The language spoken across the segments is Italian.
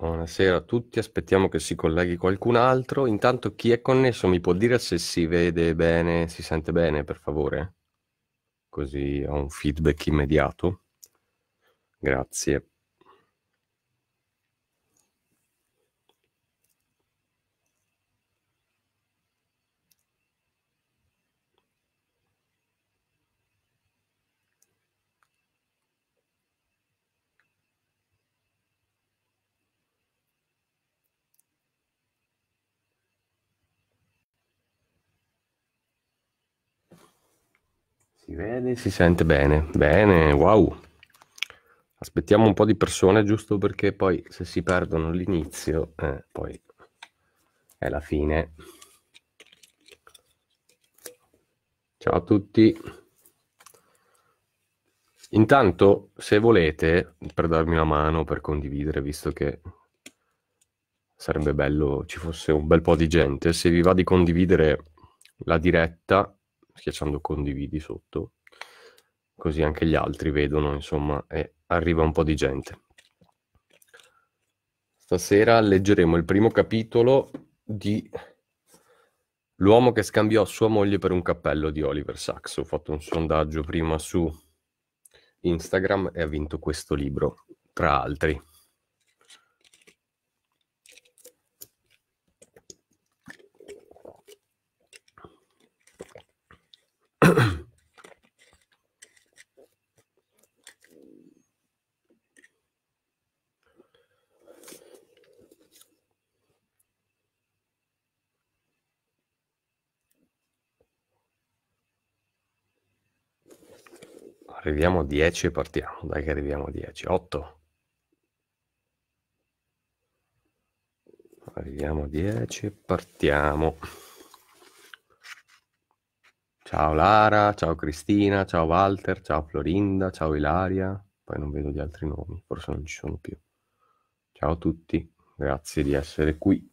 Buonasera a tutti, aspettiamo che si colleghi qualcun altro. Intanto chi è connesso mi può dire se si vede bene, si sente bene, per favore? Così ho un feedback immediato. Grazie. vede, si sente bene. Bene, wow. Aspettiamo un po' di persone giusto perché poi se si perdono all'inizio, eh, poi è la fine. Ciao a tutti. Intanto, se volete, per darmi una mano, per condividere, visto che sarebbe bello ci fosse un bel po' di gente, se vi va di condividere la diretta schiacciando condividi sotto, così anche gli altri vedono, insomma, e arriva un po' di gente. Stasera leggeremo il primo capitolo di L'uomo che scambiò sua moglie per un cappello di Oliver Sacks. Ho fatto un sondaggio prima su Instagram e ha vinto questo libro, tra altri. Arriviamo a 10 e partiamo. Dai che arriviamo a 10. 8. Arriviamo a 10 e partiamo. Ciao Lara, ciao Cristina, ciao Walter, ciao Florinda, ciao Ilaria. Poi non vedo gli altri nomi, forse non ci sono più. Ciao a tutti, grazie di essere qui.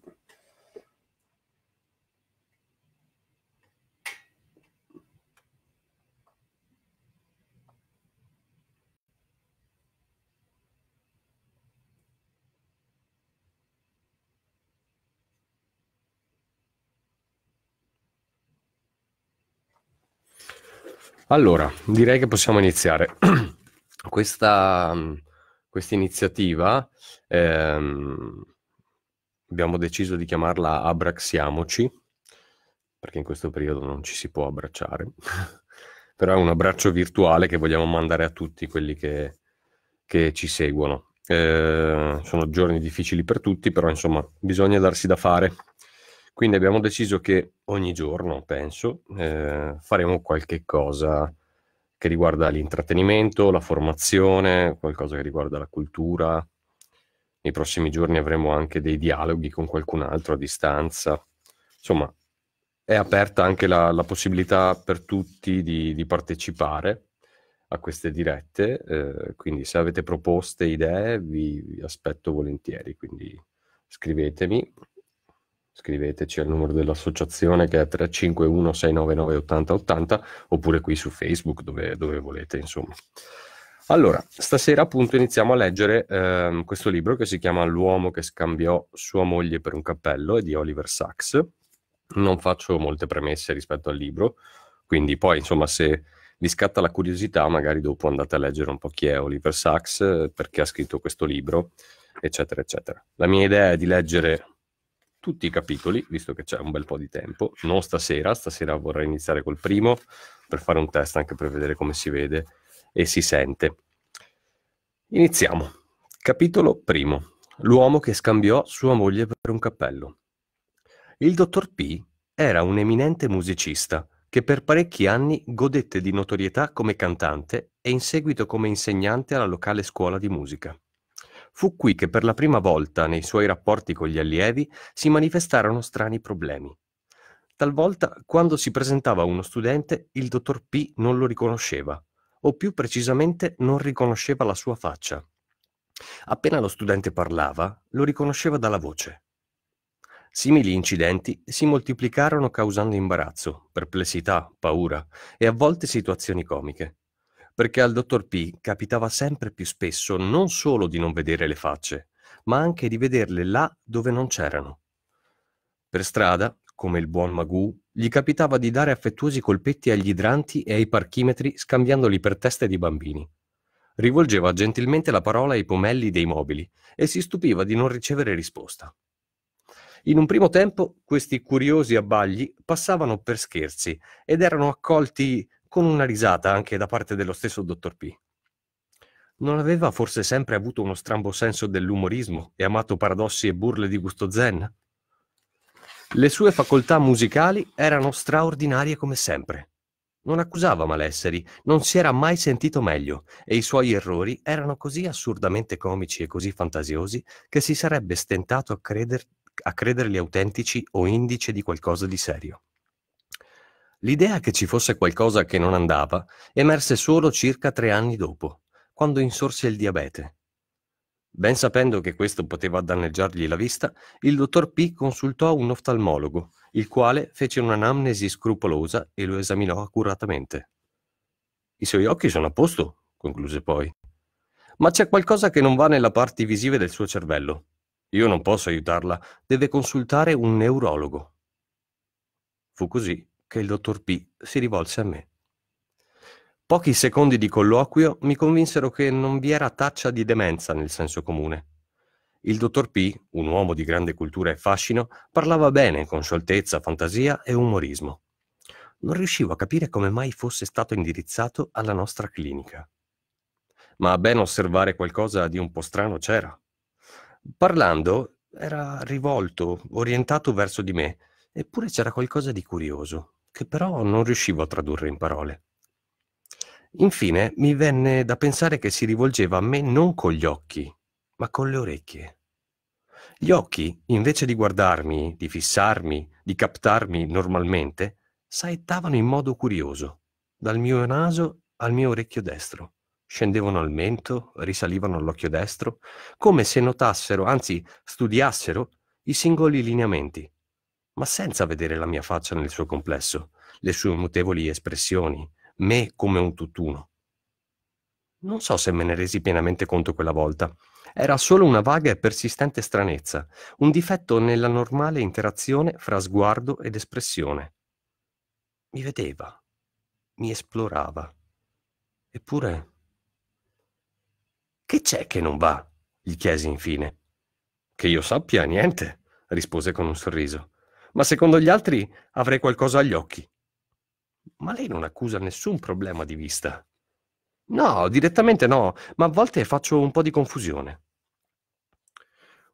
Allora, direi che possiamo iniziare. questa, mm, questa, iniziativa ehm, abbiamo deciso di chiamarla Abraxiamoci, perché in questo periodo non ci si può abbracciare, però è un abbraccio virtuale che vogliamo mandare a tutti quelli che, che ci seguono. Eh, sono giorni difficili per tutti, però insomma bisogna darsi da fare. Quindi abbiamo deciso che ogni giorno, penso, eh, faremo qualche cosa che riguarda l'intrattenimento, la formazione, qualcosa che riguarda la cultura. Nei prossimi giorni avremo anche dei dialoghi con qualcun altro a distanza. Insomma, è aperta anche la, la possibilità per tutti di, di, partecipare a queste dirette, eh, quindi se avete proposte, idee, vi, vi aspetto volentieri, quindi scrivetemi scriveteci al numero dell'associazione che è 351 699 8080 oppure qui su Facebook dove, dove volete insomma. Allora, stasera appunto iniziamo a leggere ehm, questo libro che si chiama L'uomo che scambiò sua moglie per un cappello, è di Oliver Sacks. Non faccio molte premesse rispetto al libro, quindi poi insomma se vi scatta la curiosità magari dopo andate a leggere un po' chi è Oliver Sacks, eh, perché ha scritto questo libro, eccetera, eccetera. La mia idea è di leggere tutti i capitoli, visto che c'è un bel po' di tempo, non stasera, stasera vorrei iniziare col primo per fare un test anche per vedere come si vede e si sente. Iniziamo. Capitolo primo. L'uomo che scambiò sua moglie per un cappello. Il dottor P era un eminente musicista che per parecchi anni godette di notorietà come cantante e in seguito come insegnante alla locale scuola di musica. Fu qui che per la prima volta nei suoi rapporti con gli allievi si manifestarono strani problemi. Talvolta, quando si presentava uno studente, il dottor P non lo riconosceva, o più precisamente non riconosceva la sua faccia. Appena lo studente parlava, lo riconosceva dalla voce. Simili incidenti si moltiplicarono causando imbarazzo, perplessità, paura e a volte situazioni comiche perché al dottor P capitava sempre più spesso non solo di non vedere le facce, ma anche di vederle là dove non c'erano. Per strada, come il buon Magù, gli capitava di dare affettuosi colpetti agli idranti e ai parchimetri scambiandoli per teste di bambini. Rivolgeva gentilmente la parola ai pomelli dei mobili e si stupiva di non ricevere risposta. In un primo tempo questi curiosi abbagli passavano per scherzi ed erano accolti con una risata anche da parte dello stesso dottor P. Non aveva forse sempre avuto uno strambo senso dell'umorismo e amato paradossi e burle di gusto zen? Le sue facoltà musicali erano straordinarie come sempre. Non accusava malesseri, non si era mai sentito meglio e i suoi errori erano così assurdamente comici e così fantasiosi che si sarebbe stentato a, creder, a crederli autentici o indice di qualcosa di serio. L'idea che ci fosse qualcosa che non andava emerse solo circa tre anni dopo, quando insorse il diabete. Ben sapendo che questo poteva danneggiargli la vista, il dottor P consultò un oftalmologo, il quale fece un'anamnesi scrupolosa e lo esaminò accuratamente. I suoi occhi sono a posto, concluse poi. Ma c'è qualcosa che non va nella parte visive del suo cervello. Io non posso aiutarla, deve consultare un neurologo. Fu così che il dottor P si rivolse a me. Pochi secondi di colloquio mi convinsero che non vi era taccia di demenza nel senso comune. Il dottor P, un uomo di grande cultura e fascino, parlava bene con scioltezza, fantasia e umorismo. Non riuscivo a capire come mai fosse stato indirizzato alla nostra clinica. Ma a ben osservare qualcosa di un po' strano c'era. Parlando, era rivolto, orientato verso di me, eppure c'era qualcosa di curioso che però non riuscivo a tradurre in parole. Infine mi venne da pensare che si rivolgeva a me non con gli occhi, ma con le orecchie. Gli occhi, invece di guardarmi, di fissarmi, di captarmi normalmente, saettavano in modo curioso, dal mio naso al mio orecchio destro. Scendevano al mento, risalivano all'occhio destro, come se notassero, anzi studiassero, i singoli lineamenti, ma senza vedere la mia faccia nel suo complesso, le sue mutevoli espressioni, me come un tutt'uno. Non so se me ne resi pienamente conto quella volta. Era solo una vaga e persistente stranezza, un difetto nella normale interazione fra sguardo ed espressione. Mi vedeva, mi esplorava. Eppure... Che c'è che non va? gli chiesi infine. Che io sappia niente, rispose con un sorriso ma secondo gli altri avrei qualcosa agli occhi. Ma lei non accusa nessun problema di vista. No, direttamente no, ma a volte faccio un po' di confusione.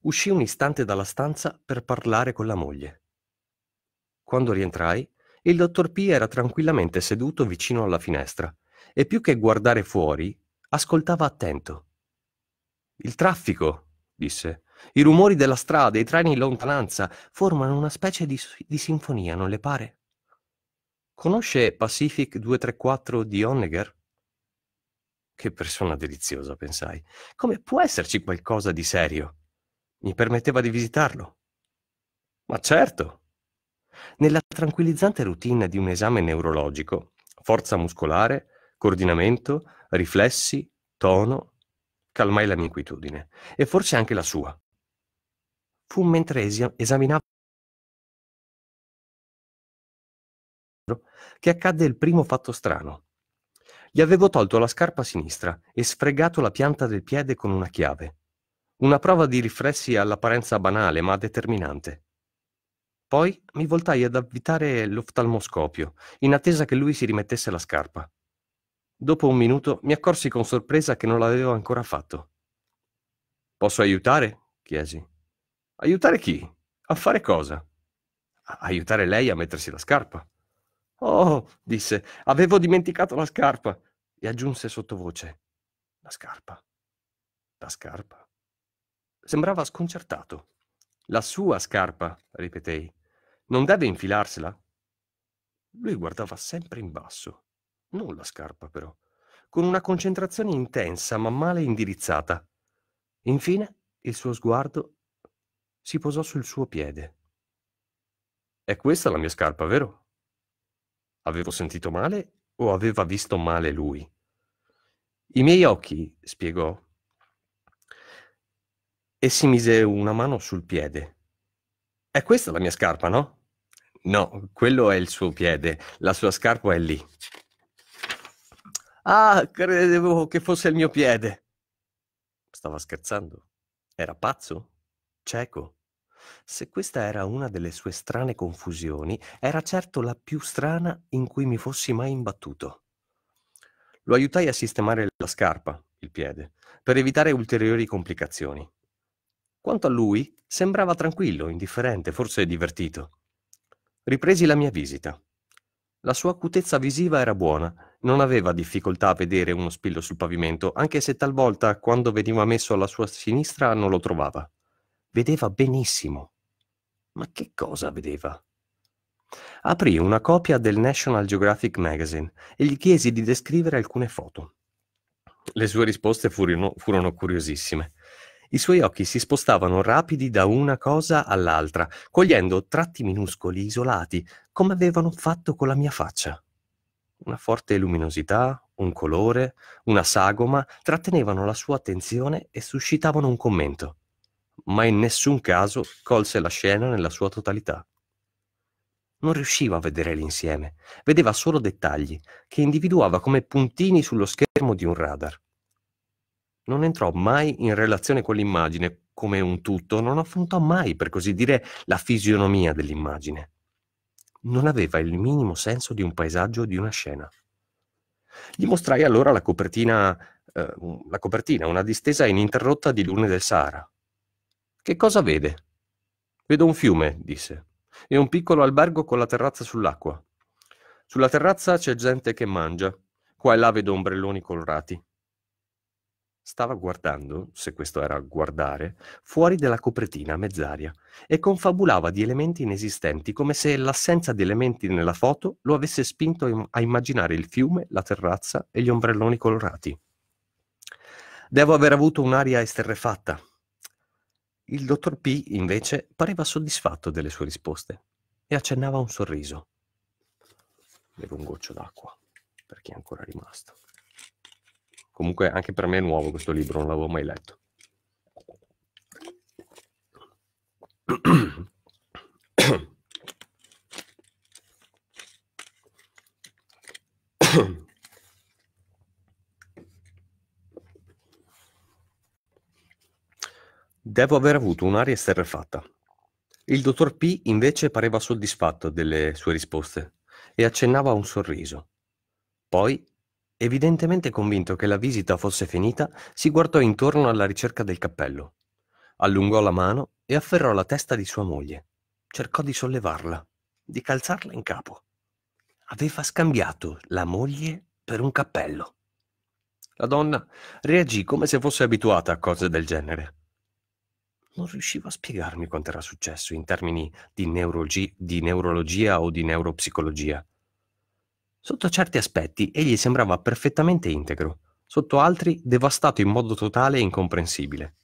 Uscì un istante dalla stanza per parlare con la moglie. Quando rientrai, il dottor P era tranquillamente seduto vicino alla finestra e più che guardare fuori, ascoltava attento. Il traffico, disse. I rumori della strada, i treni in lontananza formano una specie di, di sinfonia, non le pare? Conosce Pacific 234 di Honegger? Che persona deliziosa, pensai. Come può esserci qualcosa di serio? Mi permetteva di visitarlo? Ma certo. Nella tranquillizzante routine di un esame neurologico, forza muscolare, coordinamento, riflessi, tono, calmai la mia inquietudine e forse anche la sua. Fu mentre esaminava che accadde il primo fatto strano. Gli avevo tolto la scarpa sinistra e sfregato la pianta del piede con una chiave. Una prova di riflessi all'apparenza banale ma determinante. Poi mi voltai ad avvitare l'oftalmoscopio, in attesa che lui si rimettesse la scarpa. Dopo un minuto mi accorsi con sorpresa che non l'avevo ancora fatto. Posso aiutare? chiesi. Aiutare chi? A fare cosa? aiutare lei a mettersi la scarpa. Oh, disse, avevo dimenticato la scarpa. E aggiunse sottovoce, la scarpa. La scarpa. Sembrava sconcertato. La sua scarpa, ripetei. Non deve infilarsela? Lui guardava sempre in basso, non la scarpa però, con una concentrazione intensa ma male indirizzata. Infine il suo sguardo si posò sul suo piede. È questa la mia scarpa, vero? Avevo sentito male o aveva visto male lui? I miei occhi, spiegò, e si mise una mano sul piede. È questa la mia scarpa, no? No, quello è il suo piede, la sua scarpa è lì. Ah, credevo che fosse il mio piede. Stava scherzando. Era pazzo? cieco. Se questa era una delle sue strane confusioni, era certo la più strana in cui mi fossi mai imbattuto. Lo aiutai a sistemare la scarpa, il piede, per evitare ulteriori complicazioni. Quanto a lui, sembrava tranquillo, indifferente, forse divertito. Ripresi la mia visita. La sua acutezza visiva era buona, non aveva difficoltà a vedere uno spillo sul pavimento, anche se talvolta, quando veniva messo alla sua sinistra, non lo trovava. Vedeva benissimo. Ma che cosa vedeva? Aprì una copia del National Geographic Magazine e gli chiesi di descrivere alcune foto. Le sue risposte furono, furono curiosissime. I suoi occhi si spostavano rapidi da una cosa all'altra, cogliendo tratti minuscoli, isolati, come avevano fatto con la mia faccia. Una forte luminosità, un colore, una sagoma trattenevano la sua attenzione e suscitavano un commento ma in nessun caso colse la scena nella sua totalità. Non riusciva a vedere l'insieme, vedeva solo dettagli che individuava come puntini sullo schermo di un radar. Non entrò mai in relazione con l'immagine come un tutto, non affrontò mai, per così dire, la fisionomia dell'immagine. Non aveva il minimo senso di un paesaggio o di una scena. Gli mostrai allora la copertina, eh, la copertina, una distesa ininterrotta di lune del Sahara, che cosa vede? Vedo un fiume, disse, e un piccolo albergo con la terrazza sull'acqua. Sulla terrazza c'è gente che mangia. Qua e là vedo ombrelloni colorati. Stava guardando, se questo era guardare, fuori della copertina a mezz'aria e confabulava di elementi inesistenti, come se l'assenza di elementi nella foto lo avesse spinto a immaginare il fiume, la terrazza e gli ombrelloni colorati. Devo aver avuto un'aria esterrefatta, il dottor P, invece, pareva soddisfatto delle sue risposte e accennava un sorriso. Bevo un goccio d'acqua, per chi è ancora rimasto. Comunque, anche per me è nuovo questo libro, non l'avevo mai letto. Devo aver avuto un'aria esterrefatta. Il dottor P invece pareva soddisfatto delle sue risposte e accennava a un sorriso. Poi, evidentemente convinto che la visita fosse finita, si guardò intorno alla ricerca del cappello. Allungò la mano e afferrò la testa di sua moglie. Cercò di sollevarla, di calzarla in capo. Aveva scambiato la moglie per un cappello. La donna reagì come se fosse abituata a cose del genere non riuscivo a spiegarmi quanto era successo in termini di, neurologi- di neurologia o di neuropsicologia. Sotto certi aspetti egli sembrava perfettamente integro, sotto altri devastato in modo totale e incomprensibile.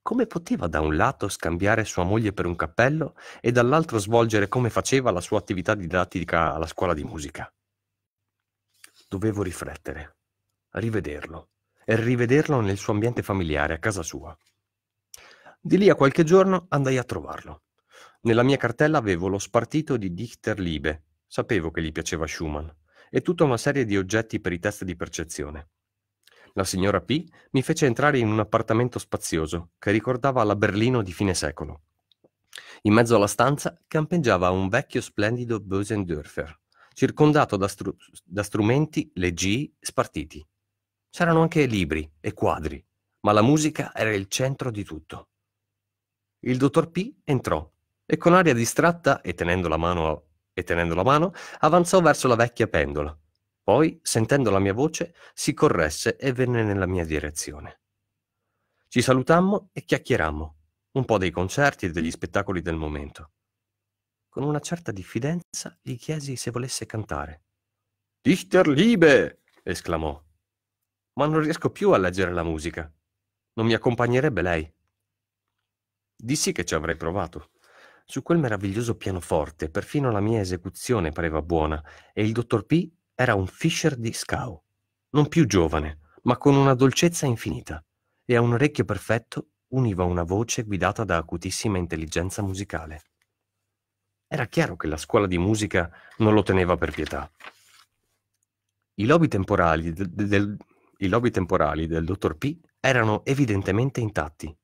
Come poteva da un lato scambiare sua moglie per un cappello e dall'altro svolgere come faceva la sua attività didattica alla scuola di musica? Dovevo riflettere, rivederlo e rivederlo nel suo ambiente familiare a casa sua. Di lì a qualche giorno andai a trovarlo. Nella mia cartella avevo lo spartito di Dichter Liebe, sapevo che gli piaceva Schumann, e tutta una serie di oggetti per i test di percezione. La signora P mi fece entrare in un appartamento spazioso che ricordava la Berlino di fine secolo. In mezzo alla stanza campeggiava un vecchio splendido Bösendörfer, circondato da, stru- da strumenti, leggii, spartiti. C'erano anche libri e quadri, ma la musica era il centro di tutto. Il dottor P entrò e con aria distratta e tenendo la mano, e tenendo la mano avanzò verso la vecchia pendola. Poi, sentendo la mia voce, si corresse e venne nella mia direzione. Ci salutammo e chiacchierammo, un po' dei concerti e degli spettacoli del momento. Con una certa diffidenza gli chiesi se volesse cantare. Dichterliebe! esclamò. Ma non riesco più a leggere la musica. Non mi accompagnerebbe lei. Dissi che ci avrei provato. Su quel meraviglioso pianoforte perfino la mia esecuzione pareva buona e il dottor P era un Fischer di Scau, non più giovane, ma con una dolcezza infinita, e a un orecchio perfetto univa una voce guidata da acutissima intelligenza musicale. Era chiaro che la scuola di musica non lo teneva per pietà. I lobi temporali del, del, del, i lobi temporali del dottor P erano evidentemente intatti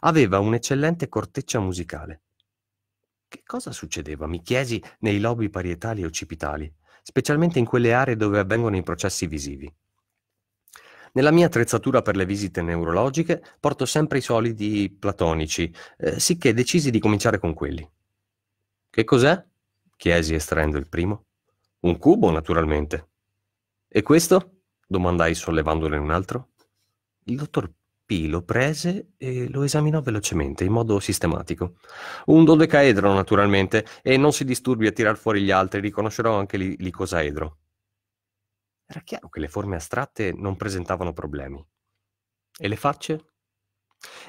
Aveva un'eccellente corteccia musicale. Che cosa succedeva, mi chiesi, nei lobi parietali e occipitali, specialmente in quelle aree dove avvengono i processi visivi? Nella mia attrezzatura per le visite neurologiche porto sempre i solidi platonici, eh, sicché decisi di cominciare con quelli. Che cos'è? chiesi estraendo il primo. Un cubo, naturalmente. E questo? domandai sollevandone un altro. Il dottor P lo prese e lo esaminò velocemente, in modo sistematico. Un dodecaedro, naturalmente, e non si disturbi a tirar fuori gli altri, riconoscerò anche l'icosaedro. Era chiaro che le forme astratte non presentavano problemi. E le facce?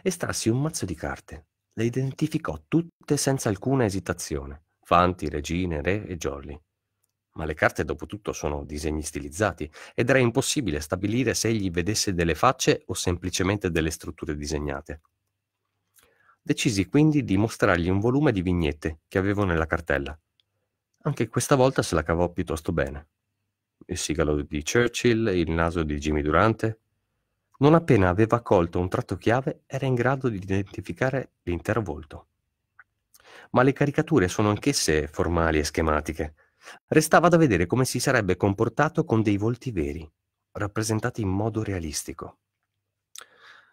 Estrassi un mazzo di carte. Le identificò tutte senza alcuna esitazione. Fanti, regine, re e jolly. Ma le carte, dopo tutto, sono disegni stilizzati ed era impossibile stabilire se egli vedesse delle facce o semplicemente delle strutture disegnate. Decisi quindi di mostrargli un volume di vignette che avevo nella cartella. Anche questa volta se la cavò piuttosto bene. Il sigalo di Churchill, il naso di Jimmy Durante. Non appena aveva colto un tratto chiave, era in grado di identificare l'intero volto. Ma le caricature sono anch'esse formali e schematiche Restava da vedere come si sarebbe comportato con dei volti veri, rappresentati in modo realistico.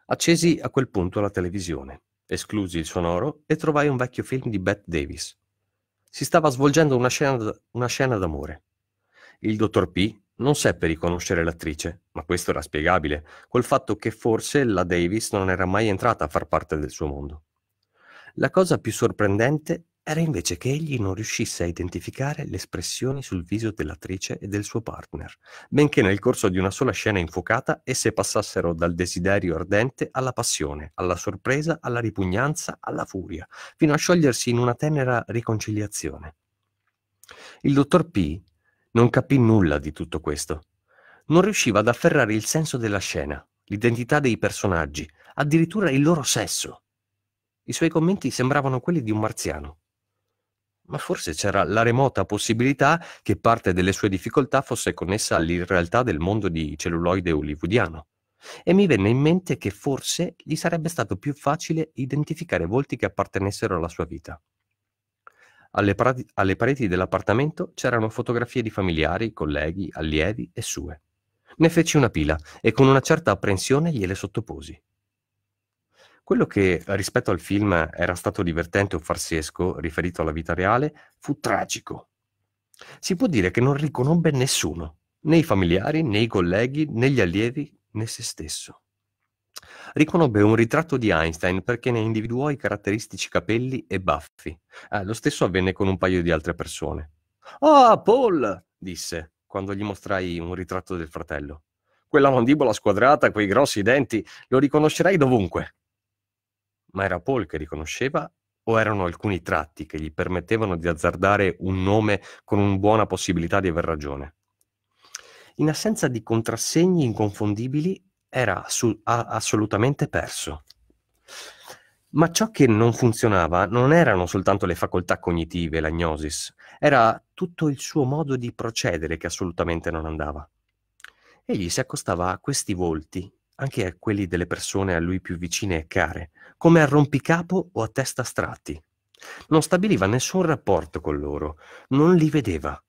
Accesi a quel punto la televisione, esclusi il sonoro, e trovai un vecchio film di Bette Davis. Si stava svolgendo una scena, una scena d'amore. Il dottor P non seppe riconoscere l'attrice, ma questo era spiegabile, col fatto che forse la Davis non era mai entrata a far parte del suo mondo. La cosa più sorprendente era invece che egli non riuscisse a identificare le espressioni sul viso dell'attrice e del suo partner, benché nel corso di una sola scena infuocata esse passassero dal desiderio ardente alla passione, alla sorpresa, alla ripugnanza, alla furia, fino a sciogliersi in una tenera riconciliazione. Il dottor P non capì nulla di tutto questo. Non riusciva ad afferrare il senso della scena, l'identità dei personaggi, addirittura il loro sesso. I suoi commenti sembravano quelli di un marziano ma forse c'era la remota possibilità che parte delle sue difficoltà fosse connessa all'irrealtà del mondo di celluloide hollywoodiano. E mi venne in mente che forse gli sarebbe stato più facile identificare volti che appartenessero alla sua vita. Alle, parati, alle pareti dell'appartamento c'erano fotografie di familiari, colleghi, allievi e sue. Ne feci una pila e con una certa apprensione gliele sottoposi. Quello che eh, rispetto al film era stato divertente o farsesco, riferito alla vita reale, fu tragico. Si può dire che non riconobbe nessuno, né i familiari, né i colleghi, né gli allievi, né se stesso. Riconobbe un ritratto di Einstein perché ne individuò i caratteristici capelli e baffi. Eh, lo stesso avvenne con un paio di altre persone. Ah, oh, Paul! disse quando gli mostrai un ritratto del fratello. Quella mandibola squadrata, quei grossi denti, lo riconoscerai dovunque ma era Paul che riconosceva o erano alcuni tratti che gli permettevano di azzardare un nome con una buona possibilità di aver ragione? In assenza di contrassegni inconfondibili, era assolutamente perso. Ma ciò che non funzionava non erano soltanto le facoltà cognitive, la gnosis, era tutto il suo modo di procedere che assolutamente non andava. Egli si accostava a questi volti anche a quelli delle persone a lui più vicine e care, come a rompicapo o a testa strati. Non stabiliva nessun rapporto con loro, non li vedeva.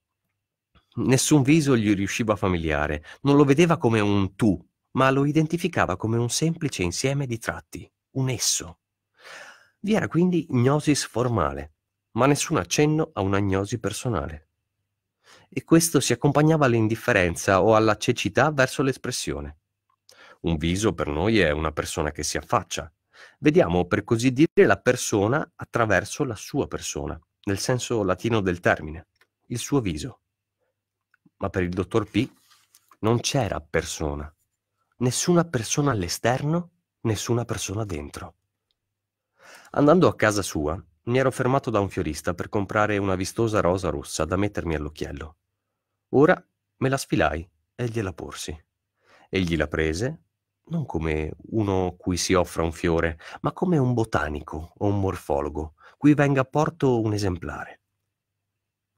Nessun viso gli riusciva familiare, non lo vedeva come un tu, ma lo identificava come un semplice insieme di tratti, un esso. Vi era quindi gnosis formale, ma nessun accenno a una gnosi personale. E questo si accompagnava all'indifferenza o alla cecità verso l'espressione. Un viso per noi è una persona che si affaccia. Vediamo, per così dire, la persona attraverso la sua persona, nel senso latino del termine, il suo viso. Ma per il dottor P non c'era persona, nessuna persona all'esterno, nessuna persona dentro. Andando a casa sua, mi ero fermato da un fiorista per comprare una vistosa rosa rossa da mettermi all'occhiello. Ora me la sfilai e gliela porsi. Egli la prese, non come uno cui si offra un fiore, ma come un botanico o un morfologo, cui venga a porto un esemplare.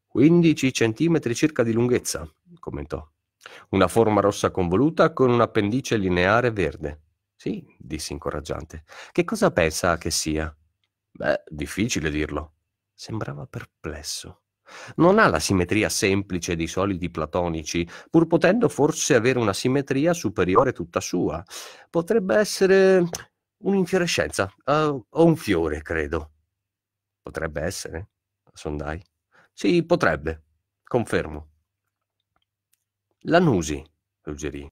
15 centimetri circa di lunghezza, commentò. Una forma rossa convoluta con un'appendice lineare verde. Sì, disse incoraggiante. Che cosa pensa che sia? Beh, difficile dirlo. Sembrava perplesso. Non ha la simmetria semplice dei solidi platonici, pur potendo forse avere una simmetria superiore tutta sua. Potrebbe essere un'infiorescenza uh, o un fiore, credo. Potrebbe essere, sondai. Sì, potrebbe, confermo. Lanusi, suggerì.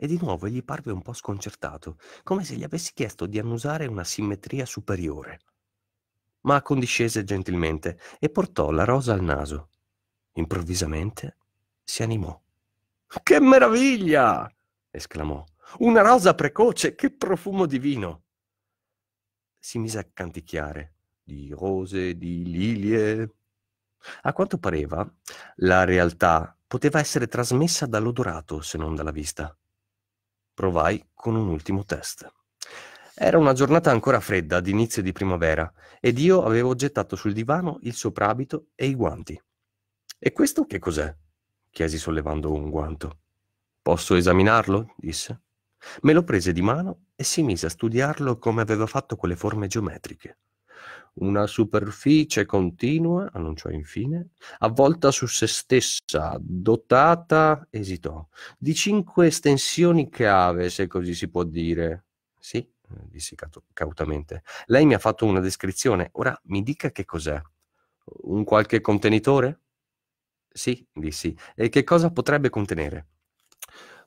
E di nuovo gli parve un po' sconcertato, come se gli avessi chiesto di annusare una simmetria superiore ma condiscese gentilmente e portò la rosa al naso. Improvvisamente si animò. Che meraviglia! esclamò. Una rosa precoce, che profumo divino! Si mise a canticchiare di rose, di lilie. A quanto pareva, la realtà poteva essere trasmessa dall'odorato se non dalla vista. Provai con un ultimo test. Era una giornata ancora fredda d'inizio di primavera ed io avevo gettato sul divano il soprabito e i guanti. E questo che cos'è? chiesi sollevando un guanto. Posso esaminarlo? disse. Me lo prese di mano e si mise a studiarlo come aveva fatto con le forme geometriche. Una superficie continua, annunciò infine, avvolta su se stessa, dotata, esitò, di cinque estensioni cave, se così si può dire. Sì, eh, dissi cautamente. Lei mi ha fatto una descrizione, ora mi dica che cos'è. Un qualche contenitore? Sì, dissi. E che cosa potrebbe contenere?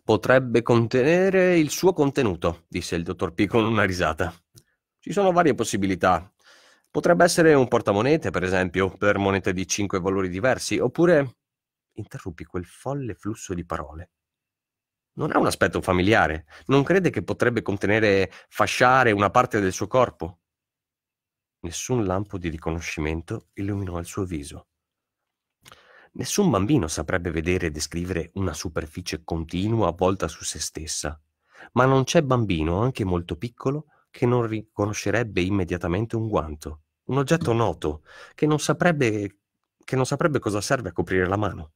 Potrebbe contenere il suo contenuto, disse il dottor P con una risata. Ci sono varie possibilità. Potrebbe essere un portamonete, per esempio, per monete di cinque valori diversi, oppure... Interruppi quel folle flusso di parole non ha un aspetto familiare, non crede che potrebbe contenere fasciare una parte del suo corpo. Nessun lampo di riconoscimento illuminò il suo viso. Nessun bambino saprebbe vedere e descrivere una superficie continua avvolta su se stessa, ma non c'è bambino, anche molto piccolo, che non riconoscerebbe immediatamente un guanto, un oggetto noto, che non saprebbe, che non saprebbe cosa serve a coprire la mano.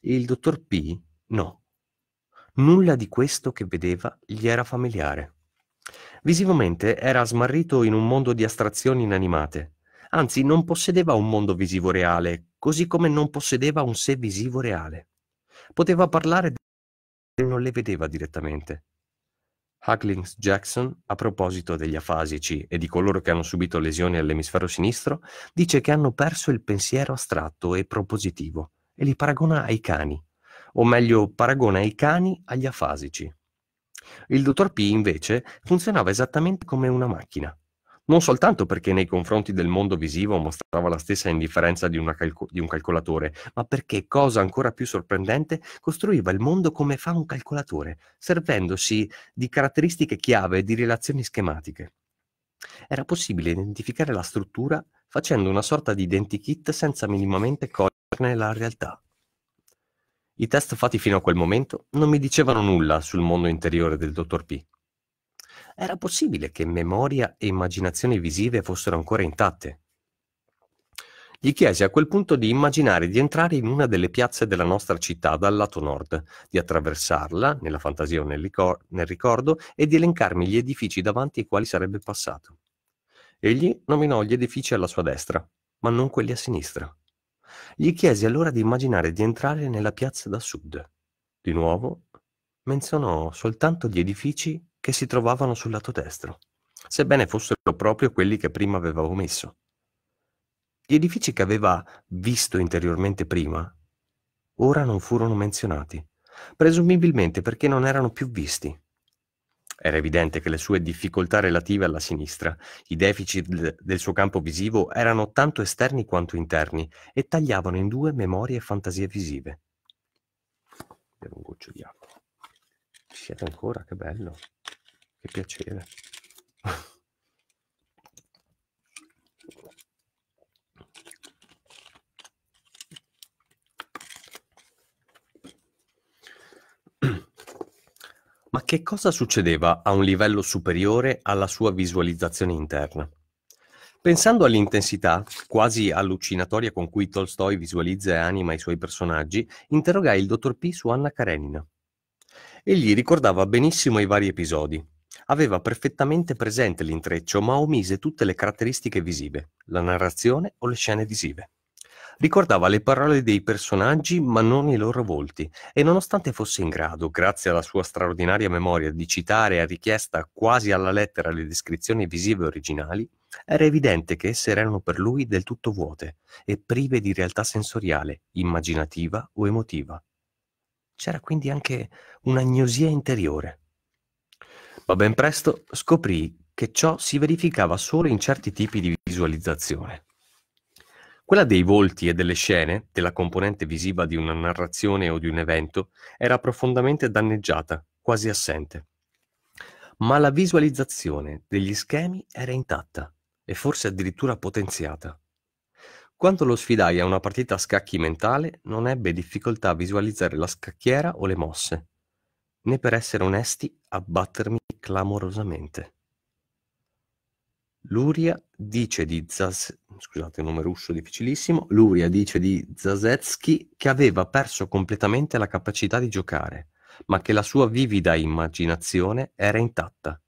Il dottor P, no, Nulla di questo che vedeva gli era familiare. Visivamente era smarrito in un mondo di astrazioni inanimate, anzi non possedeva un mondo visivo reale, così come non possedeva un sé visivo reale. Poteva parlare cose e non le vedeva direttamente. Hucklings Jackson, a proposito degli afasici e di coloro che hanno subito lesioni all'emisfero sinistro, dice che hanno perso il pensiero astratto e propositivo e li paragona ai cani, o meglio paragona i cani agli afasici. Il dottor P invece funzionava esattamente come una macchina, non soltanto perché nei confronti del mondo visivo mostrava la stessa indifferenza di, calco- di un calcolatore, ma perché, cosa ancora più sorprendente, costruiva il mondo come fa un calcolatore, servendosi di caratteristiche chiave e di relazioni schematiche. Era possibile identificare la struttura facendo una sorta di identikit senza minimamente coglierne la realtà. I test fatti fino a quel momento non mi dicevano nulla sul mondo interiore del dottor P. Era possibile che memoria e immaginazioni visive fossero ancora intatte. Gli chiesi a quel punto di immaginare di entrare in una delle piazze della nostra città dal lato nord, di attraversarla, nella fantasia o nel, ricor- nel ricordo, e di elencarmi gli edifici davanti ai quali sarebbe passato. Egli nominò gli edifici alla sua destra, ma non quelli a sinistra. Gli chiesi allora di immaginare di entrare nella piazza da sud. Di nuovo menzionò soltanto gli edifici che si trovavano sul lato destro, sebbene fossero proprio quelli che prima aveva omesso. Gli edifici che aveva visto interiormente prima ora non furono menzionati, presumibilmente perché non erano più visti era evidente che le sue difficoltà relative alla sinistra, i deficit del suo campo visivo erano tanto esterni quanto interni e tagliavano in due memorie e fantasie visive. Bevo un goccio di acqua. Ci siete ancora? Che bello. Che piacere. Ma che cosa succedeva a un livello superiore alla sua visualizzazione interna? Pensando all'intensità, quasi allucinatoria con cui Tolstoi visualizza e anima i suoi personaggi, interrogai il dottor P su Anna Karenina. Egli ricordava benissimo i vari episodi. Aveva perfettamente presente l'intreccio, ma omise tutte le caratteristiche visive, la narrazione o le scene visive. Ricordava le parole dei personaggi ma non i loro volti e nonostante fosse in grado, grazie alla sua straordinaria memoria, di citare a richiesta quasi alla lettera le descrizioni visive originali, era evidente che esse erano per lui del tutto vuote e prive di realtà sensoriale, immaginativa o emotiva. C'era quindi anche un'agnosia interiore. Ma ben presto scoprì che ciò si verificava solo in certi tipi di visualizzazione. Quella dei volti e delle scene, della componente visiva di una narrazione o di un evento, era profondamente danneggiata, quasi assente. Ma la visualizzazione degli schemi era intatta e forse addirittura potenziata. Quando lo sfidai a una partita a scacchi mentale, non ebbe difficoltà a visualizzare la scacchiera o le mosse, né per essere onesti a battermi clamorosamente. Luria dice di Zas... scusate il nome russo difficilissimo, Luria dice di Zasetsky che aveva perso completamente la capacità di giocare, ma che la sua vivida immaginazione era intatta.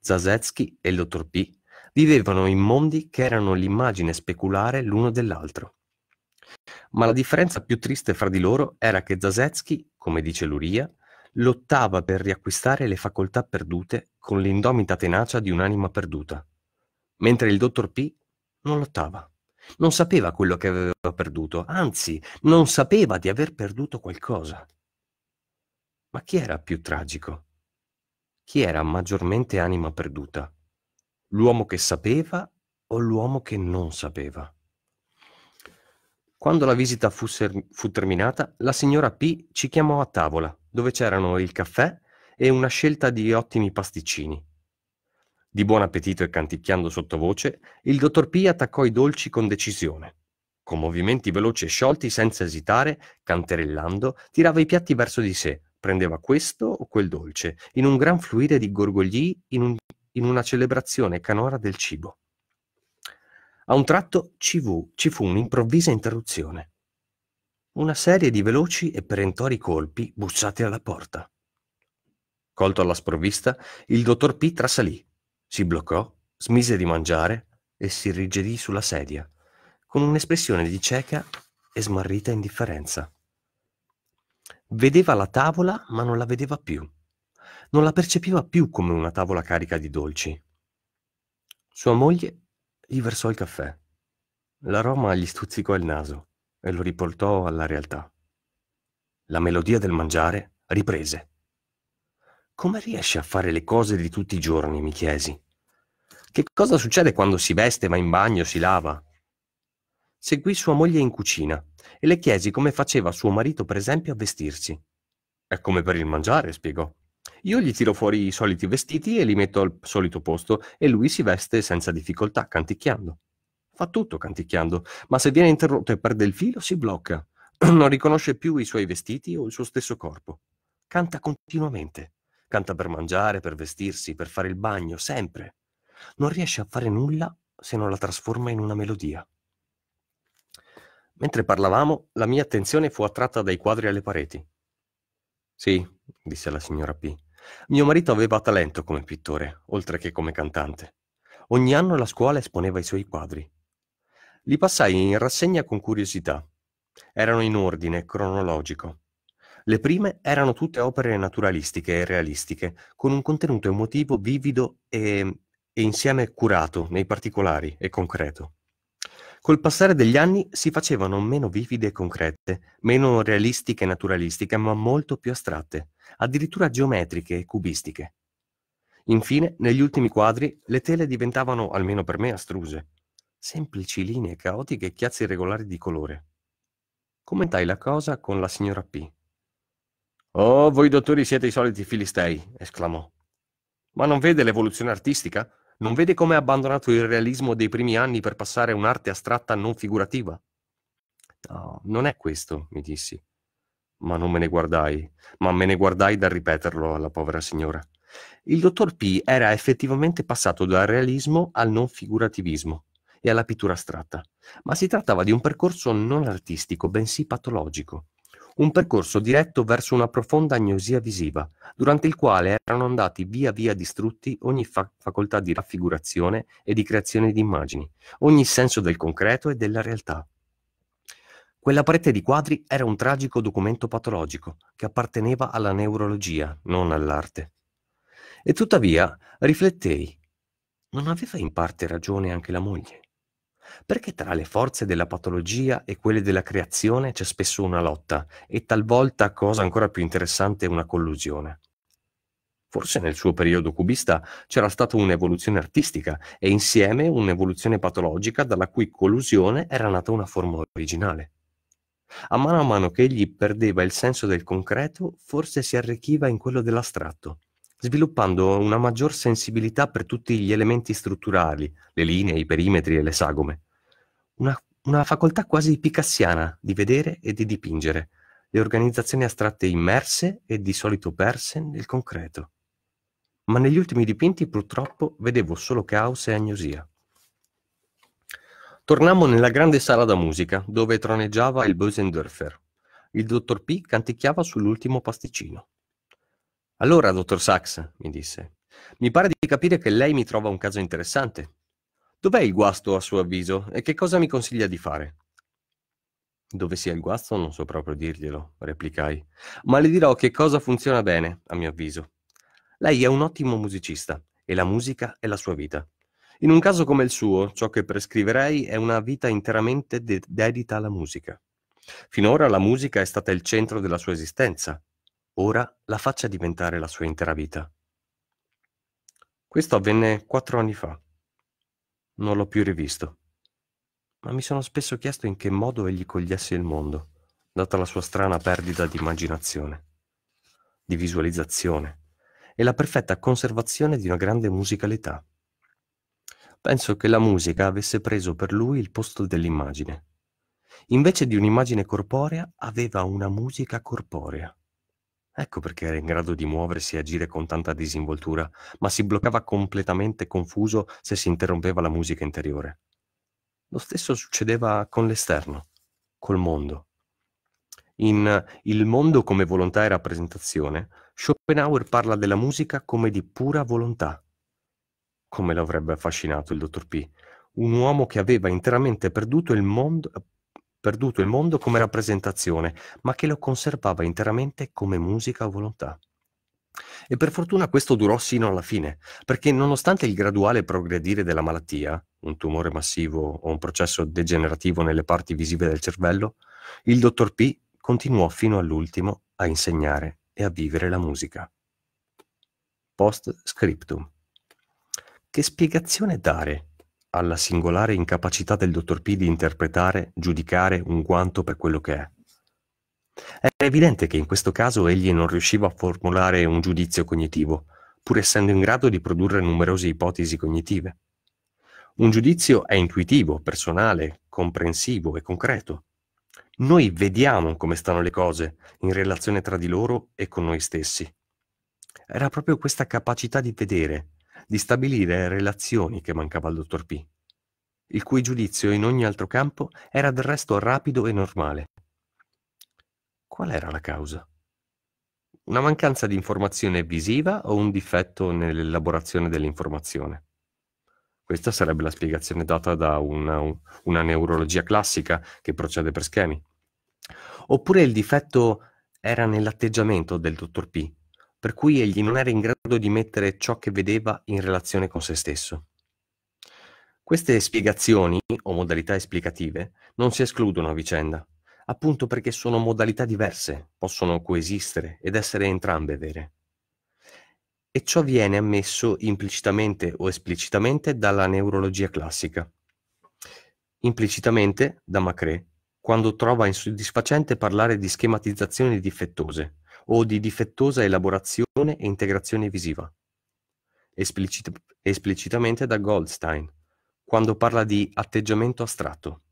Zasetsky e il dottor P vivevano in mondi che erano l'immagine speculare l'uno dell'altro. Ma la differenza più triste fra di loro era che Zasetsky, come dice Luria, lottava per riacquistare le facoltà perdute con l'indomita tenacia di un'anima perduta mentre il dottor P non lottava. Non sapeva quello che aveva perduto, anzi, non sapeva di aver perduto qualcosa. Ma chi era più tragico? Chi era maggiormente anima perduta? L'uomo che sapeva o l'uomo che non sapeva? Quando la visita fu, fu terminata, la signora P ci chiamò a tavola, dove c'erano il caffè e una scelta di ottimi pasticcini. Di buon appetito e canticchiando sottovoce, il dottor P attaccò i dolci con decisione. Con movimenti veloci e sciolti, senza esitare, canterellando, tirava i piatti verso di sé, prendeva questo o quel dolce, in un gran fluire di gorgogli, in, un, in una celebrazione canora del cibo. A un tratto ci fu, ci fu un'improvvisa interruzione. Una serie di veloci e perentori colpi bussati alla porta. Colto alla sprovvista, il dottor P trasalì, si bloccò, smise di mangiare e si irrigidì sulla sedia, con un'espressione di cieca e smarrita indifferenza. Vedeva la tavola, ma non la vedeva più. Non la percepiva più come una tavola carica di dolci. Sua moglie gli versò il caffè. L'aroma gli stuzzicò il naso e lo riportò alla realtà. La melodia del mangiare riprese. Come riesce a fare le cose di tutti i giorni? mi chiesi. Che cosa succede quando si veste, va in bagno, si lava? Seguì sua moglie in cucina e le chiesi come faceva suo marito, per esempio, a vestirsi. È come per il mangiare, spiegò. Io gli tiro fuori i soliti vestiti e li metto al solito posto e lui si veste senza difficoltà, canticchiando. Fa tutto canticchiando, ma se viene interrotto e perde il filo si blocca. Non riconosce più i suoi vestiti o il suo stesso corpo. Canta continuamente. Canta per mangiare, per vestirsi, per fare il bagno, sempre. Non riesce a fare nulla se non la trasforma in una melodia. Mentre parlavamo, la mia attenzione fu attratta dai quadri alle pareti. Sì, disse la signora P. Mio marito aveva talento come pittore, oltre che come cantante. Ogni anno la scuola esponeva i suoi quadri. Li passai in rassegna con curiosità. Erano in ordine cronologico. Le prime erano tutte opere naturalistiche e realistiche, con un contenuto emotivo vivido e, e insieme curato nei particolari e concreto. Col passare degli anni si facevano meno vivide e concrete, meno realistiche e naturalistiche, ma molto più astratte, addirittura geometriche e cubistiche. Infine, negli ultimi quadri, le tele diventavano, almeno per me, astruse, semplici linee caotiche e chiazze irregolari di colore. Commentai la cosa con la signora P. Oh, voi dottori siete i soliti filistei, esclamò. Ma non vede l'evoluzione artistica? Non vede come ha abbandonato il realismo dei primi anni per passare a un'arte astratta non figurativa? No, non è questo, mi dissi. Ma non me ne guardai, ma me ne guardai dal ripeterlo alla povera signora. Il dottor P era effettivamente passato dal realismo al non figurativismo e alla pittura astratta, ma si trattava di un percorso non artistico, bensì patologico un percorso diretto verso una profonda agnosia visiva, durante il quale erano andati via via distrutti ogni fa- facoltà di raffigurazione e di creazione di immagini, ogni senso del concreto e della realtà. Quella parete di quadri era un tragico documento patologico che apparteneva alla neurologia, non all'arte. E tuttavia riflettei, non aveva in parte ragione anche la moglie? Perché tra le forze della patologia e quelle della creazione c'è spesso una lotta e talvolta, cosa ancora più interessante, una collusione. Forse nel suo periodo cubista c'era stata un'evoluzione artistica e insieme un'evoluzione patologica dalla cui collusione era nata una forma originale. A mano a mano che egli perdeva il senso del concreto, forse si arricchiva in quello dell'astratto sviluppando una maggior sensibilità per tutti gli elementi strutturali, le linee, i perimetri e le sagome. Una, una facoltà quasi picassiana di vedere e di dipingere, le organizzazioni astratte immerse e di solito perse nel concreto. Ma negli ultimi dipinti purtroppo vedevo solo caos e agnosia. Tornammo nella grande sala da musica, dove troneggiava il Bösendörfer. Il dottor P canticchiava sull'ultimo pasticcino. Allora, dottor Sachs, mi disse, mi pare di capire che lei mi trova un caso interessante. Dov'è il guasto a suo avviso e che cosa mi consiglia di fare? Dove sia il guasto non so proprio dirglielo, replicai, ma le dirò che cosa funziona bene, a mio avviso. Lei è un ottimo musicista e la musica è la sua vita. In un caso come il suo, ciò che prescriverei è una vita interamente de- dedita alla musica. Finora la musica è stata il centro della sua esistenza, ora la faccia diventare la sua intera vita. Questo avvenne quattro anni fa. Non l'ho più rivisto, ma mi sono spesso chiesto in che modo egli cogliesse il mondo, data la sua strana perdita di immaginazione, di visualizzazione e la perfetta conservazione di una grande musicalità. Penso che la musica avesse preso per lui il posto dell'immagine. Invece di un'immagine corporea, aveva una musica corporea. Ecco perché era in grado di muoversi e agire con tanta disinvoltura, ma si bloccava completamente confuso se si interrompeva la musica interiore. Lo stesso succedeva con l'esterno, col mondo. In Il mondo come volontà e rappresentazione, Schopenhauer parla della musica come di pura volontà. Come l'avrebbe affascinato il dottor P, un uomo che aveva interamente perduto il mondo, perduto il mondo come rappresentazione, ma che lo conservava interamente come musica a volontà. E per fortuna questo durò sino alla fine, perché nonostante il graduale progredire della malattia, un tumore massivo o un processo degenerativo nelle parti visive del cervello, il dottor P continuò fino all'ultimo a insegnare e a vivere la musica. Post scriptum. Che spiegazione dare alla singolare incapacità del dottor P di interpretare, giudicare un guanto per quello che è. Era evidente che in questo caso egli non riusciva a formulare un giudizio cognitivo, pur essendo in grado di produrre numerose ipotesi cognitive. Un giudizio è intuitivo, personale, comprensivo e concreto. Noi vediamo come stanno le cose in relazione tra di loro e con noi stessi. Era proprio questa capacità di vedere, di stabilire relazioni che mancava al dottor P, il cui giudizio in ogni altro campo era del resto rapido e normale. Qual era la causa? Una mancanza di informazione visiva o un difetto nell'elaborazione dell'informazione? Questa sarebbe la spiegazione data da una, una neurologia classica che procede per schemi. Oppure il difetto era nell'atteggiamento del dottor P, per cui egli non era in grado di mettere ciò che vedeva in relazione con se stesso. Queste spiegazioni o modalità esplicative non si escludono a vicenda, appunto perché sono modalità diverse, possono coesistere ed essere entrambe vere. E ciò viene ammesso implicitamente o esplicitamente dalla neurologia classica. Implicitamente da Macré, quando trova insoddisfacente parlare di schematizzazioni difettose, o di difettosa elaborazione e integrazione visiva, esplicit- esplicitamente da Goldstein, quando parla di atteggiamento astratto.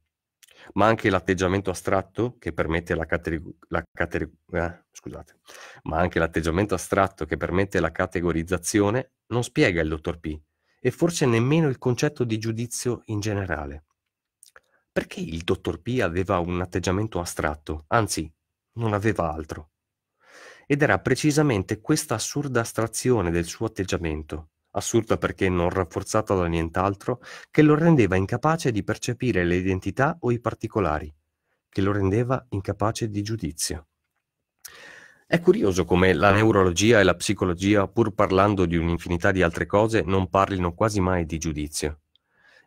Ma anche l'atteggiamento astratto che permette la, categ- la, categ- eh, scusate, che permette la categorizzazione non spiega il dottor P e forse nemmeno il concetto di giudizio in generale. Perché il dottor P aveva un atteggiamento astratto, anzi non aveva altro? ed era precisamente questa assurda astrazione del suo atteggiamento, assurda perché non rafforzata da nient'altro, che lo rendeva incapace di percepire le identità o i particolari, che lo rendeva incapace di giudizio. È curioso come la neurologia e la psicologia, pur parlando di un'infinità di altre cose, non parlino quasi mai di giudizio.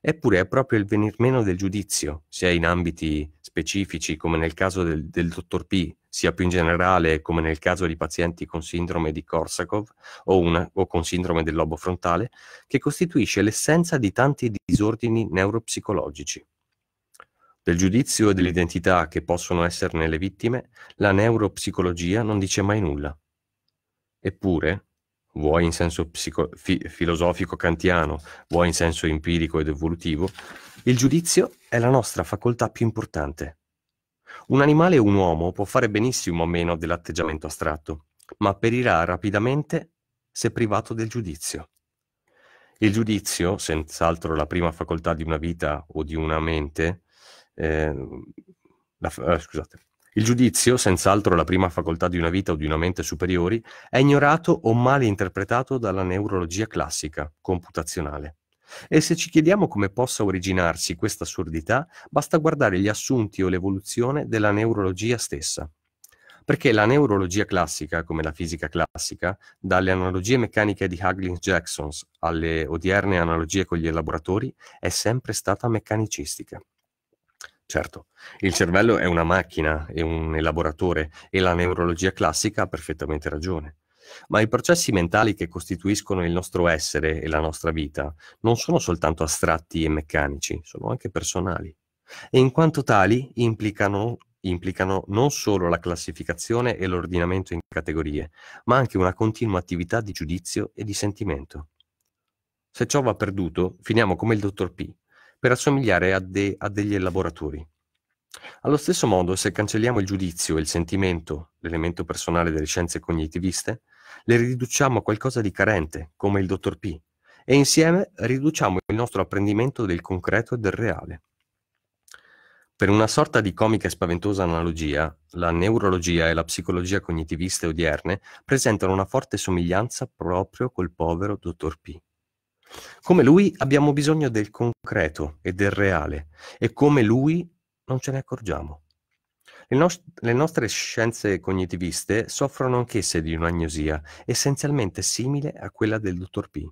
Eppure è proprio il venir meno del giudizio, sia in ambiti specifici, come nel caso del, del dottor P, sia più in generale, come nel caso di pazienti con sindrome di Korsakov o, una, o con sindrome del lobo frontale, che costituisce l'essenza di tanti disordini neuropsicologici. Del giudizio e dell'identità che possono esserne le vittime, la neuropsicologia non dice mai nulla. Eppure, vuoi in senso psico- fi- filosofico kantiano, vuoi in senso empirico ed evolutivo, il giudizio è la nostra facoltà più importante. Un animale o un uomo può fare benissimo a meno dell'atteggiamento astratto, ma perirà rapidamente se privato del giudizio. Il giudizio, senz'altro la prima facoltà di una vita o di una mente, eh, la, eh, scusate, il giudizio, senz'altro la prima facoltà di una vita o di una mente superiori, è ignorato o male interpretato dalla neurologia classica, computazionale. E se ci chiediamo come possa originarsi questa assurdità, basta guardare gli assunti o l'evoluzione della neurologia stessa. Perché la neurologia classica, come la fisica classica, dalle analogie meccaniche di Huggins-Jacksons alle odierne analogie con gli elaboratori, è sempre stata meccanicistica. Certo, il cervello è una macchina, e un elaboratore e la neurologia classica ha perfettamente ragione. Ma i processi mentali che costituiscono il nostro essere e la nostra vita non sono soltanto astratti e meccanici, sono anche personali. E in quanto tali implicano, implicano non solo la classificazione e l'ordinamento in categorie, ma anche una continua attività di giudizio e di sentimento. Se ciò va perduto, finiamo come il dottor P, per assomigliare a, de- a degli elaboratori. Allo stesso modo, se cancelliamo il giudizio e il sentimento, l'elemento personale delle scienze cognitiviste, le riduciamo a qualcosa di carente, come il dottor P, e insieme riduciamo il nostro apprendimento del concreto e del reale. Per una sorta di comica e spaventosa analogia, la neurologia e la psicologia cognitiviste odierne presentano una forte somiglianza proprio col povero dottor P. Come lui abbiamo bisogno del concreto e del reale e come lui non ce ne accorgiamo. Le, nost- le nostre scienze cognitiviste soffrono anch'esse di un'agnosia essenzialmente simile a quella del dottor P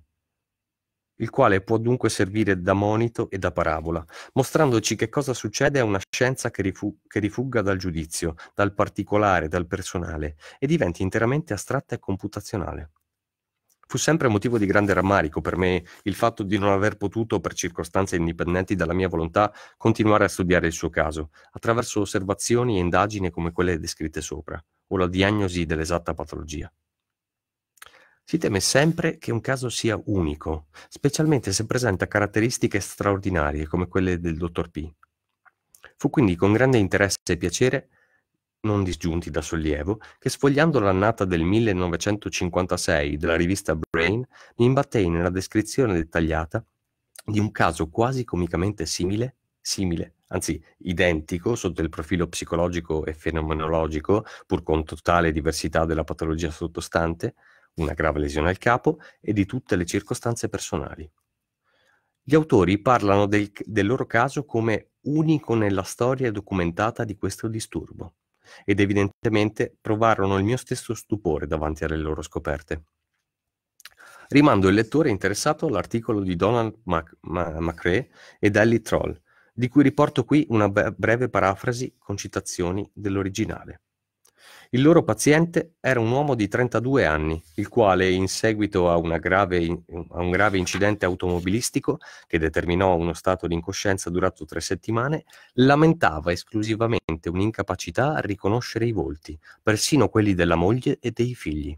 il quale può dunque servire da monito e da parabola, mostrandoci che cosa succede a una scienza che, rifu- che, rifugga dal giudizio, dal particolare, dal personale, e diventi interamente astratta e computazionale. Fu sempre motivo di grande rammarico per me il fatto di non aver potuto, per circostanze indipendenti dalla mia volontà, continuare a studiare il suo caso, attraverso osservazioni e indagini come quelle descritte sopra, o la diagnosi dell'esatta patologia. Si teme sempre che un caso sia unico, specialmente se presenta caratteristiche straordinarie come quelle del dottor P. Fu quindi con grande interesse e piacere non disgiunti da sollievo, che sfogliando l'annata del 1956 della rivista Brain mi imbattei nella descrizione dettagliata di un caso quasi comicamente simile, simile, anzi identico sotto il profilo psicologico e fenomenologico, pur con totale diversità della patologia sottostante, una grave lesione al capo e di tutte le circostanze personali. Gli autori parlano del, del loro caso come unico nella storia documentata di questo disturbo ed evidentemente provarono il mio stesso stupore davanti alle loro scoperte. Rimando il lettore interessato all'articolo di Donald Mac- Ma- McRae ed Ellie Troll, di cui riporto qui una be- breve parafrasi con citazioni dell'originale. Il loro paziente era un uomo di 32 anni, il quale, in seguito a, grave, a un grave incidente automobilistico che determinò uno stato di incoscienza durato tre settimane, lamentava esclusivamente un'incapacità a riconoscere i volti, persino quelli della moglie e dei figli.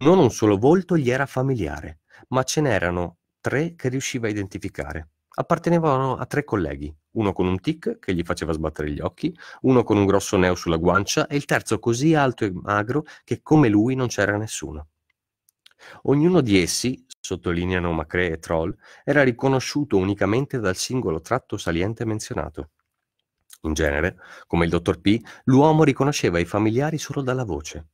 Non un solo volto gli era familiare, ma ce n'erano tre che riusciva a identificare. Appartenevano a tre colleghi, uno con un tic che gli faceva sbattere gli occhi, uno con un grosso neo sulla guancia e il terzo così alto e magro che come lui non c'era nessuno. Ognuno di essi, sottolineano Macré e Troll, era riconosciuto unicamente dal singolo tratto saliente menzionato. In genere, come il dottor P, l'uomo riconosceva i familiari solo dalla voce.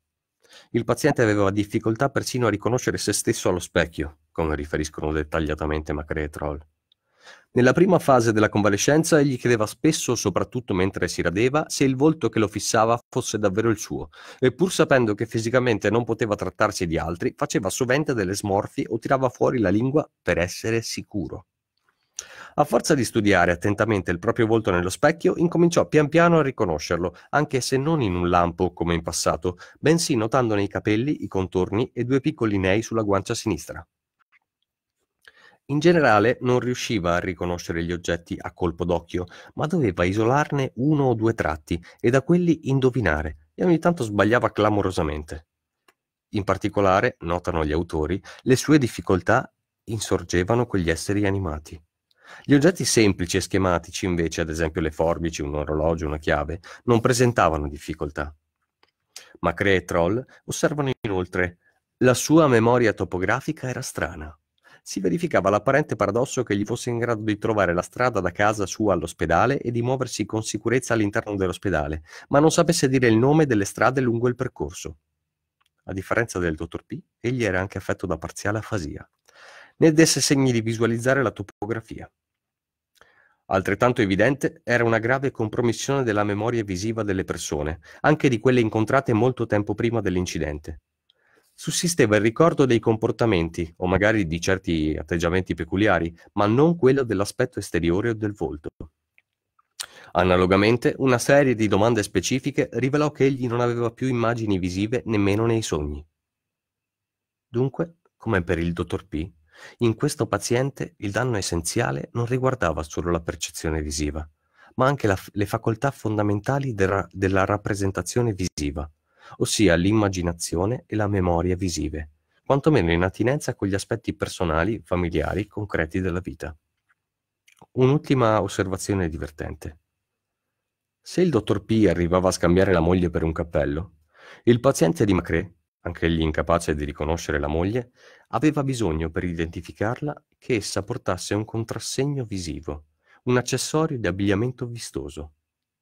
Il paziente aveva difficoltà persino a riconoscere se stesso allo specchio, come riferiscono dettagliatamente Macré e Troll. Nella prima fase della convalescenza egli chiedeva spesso, soprattutto mentre si radeva, se il volto che lo fissava fosse davvero il suo, e pur sapendo che fisicamente non poteva trattarsi di altri, faceva sovente delle smorfie o tirava fuori la lingua per essere sicuro. A forza di studiare attentamente il proprio volto nello specchio, incominciò pian piano a riconoscerlo, anche se non in un lampo come in passato, bensì notando nei capelli i contorni e due piccoli nei sulla guancia sinistra. In generale non riusciva a riconoscere gli oggetti a colpo d'occhio, ma doveva isolarne uno o due tratti e da quelli indovinare, e ogni tanto sbagliava clamorosamente. In particolare, notano gli autori, le sue difficoltà insorgevano con gli esseri animati. Gli oggetti semplici e schematici, invece, ad esempio le forbici, un orologio, una chiave, non presentavano difficoltà. Macre e Troll osservano inoltre la sua memoria topografica era strana si verificava l'apparente paradosso che egli fosse in grado di trovare la strada da casa sua all'ospedale e di muoversi con sicurezza all'interno dell'ospedale, ma non sapesse dire il nome delle strade lungo il percorso. A differenza del dottor P, egli era anche affetto da parziale afasia. Ne desse segni di visualizzare la topografia. Altrettanto evidente era una grave compromissione della memoria visiva delle persone, anche di quelle incontrate molto tempo prima dell'incidente sussisteva il ricordo dei comportamenti, o magari di certi atteggiamenti peculiari, ma non quello dell'aspetto esteriore o del volto. Analogamente, una serie di domande specifiche rivelò che egli non aveva più immagini visive nemmeno nei sogni. Dunque, come per il dottor P, in questo paziente il danno essenziale non riguardava solo la percezione visiva, ma anche la, le facoltà fondamentali della, della rappresentazione visiva, ossia l'immaginazione e la memoria visive, quantomeno in attinenza con gli aspetti personali, familiari, concreti della vita. Un'ultima osservazione divertente. Se il dottor P arrivava a scambiare la moglie per un cappello, il paziente di Macré, anch'egli incapace di riconoscere la moglie, aveva bisogno per identificarla che essa portasse un contrassegno visivo, un accessorio di abbigliamento vistoso,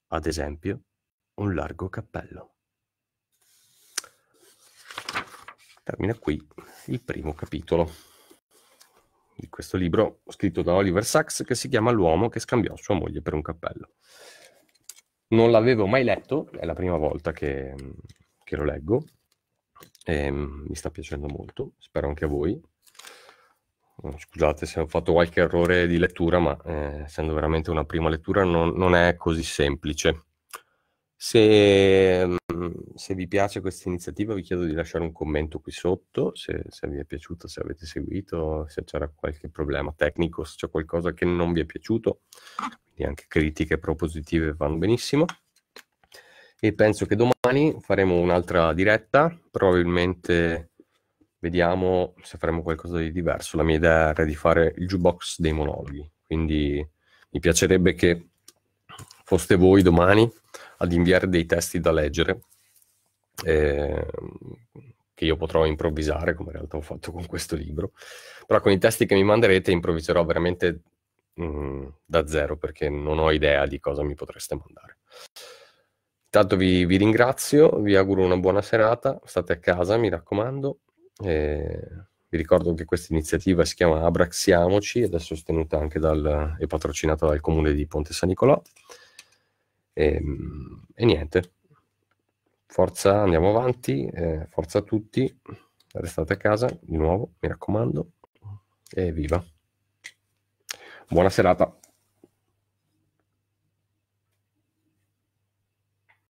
ad esempio un largo cappello. Termina qui il primo capitolo di questo libro scritto da Oliver Sacks che si chiama L'uomo che scambiò sua moglie per un cappello. Non l'avevo mai letto, è la prima volta che, che lo leggo, e, mm, mi sta piacendo molto, spero anche a voi. Oh, scusate se ho fatto qualche errore di lettura, ma eh, essendo veramente una prima lettura non, non è così semplice se, mhmm, se, vi piace questa iniziativa vi chiedo di lasciare un commento qui sotto, se, se vi è piaciuto, se avete seguito, se c'era qualche problema tecnico, se c'è qualcosa che non vi è piaciuto, quindi anche critiche propositive vanno benissimo. E penso che domani faremo un'altra diretta, probabilmente vediamo se faremo qualcosa di diverso. La mia idea era di fare il jukebox dei monologhi, quindi mi piacerebbe che foste voi domani ad inviare dei testi da leggere eh, che io potrò improvvisare come in realtà ho fatto con questo libro però con i testi che mi manderete improvviserò veramente mh, mm, da zero perché non ho idea di cosa mi potreste mandare intanto vi, vi ringrazio vi auguro una buona serata state a casa mi raccomando eh, vi ricordo che questa iniziativa si chiama Abraxiamoci ed è sostenuta anche dal, e patrocinata dal comune di Ponte San Nicolò e, ehm, e niente, forza, andiamo avanti, eh, forza a tutti, restate a casa di nuovo, mi raccomando, e viva. Buona serata.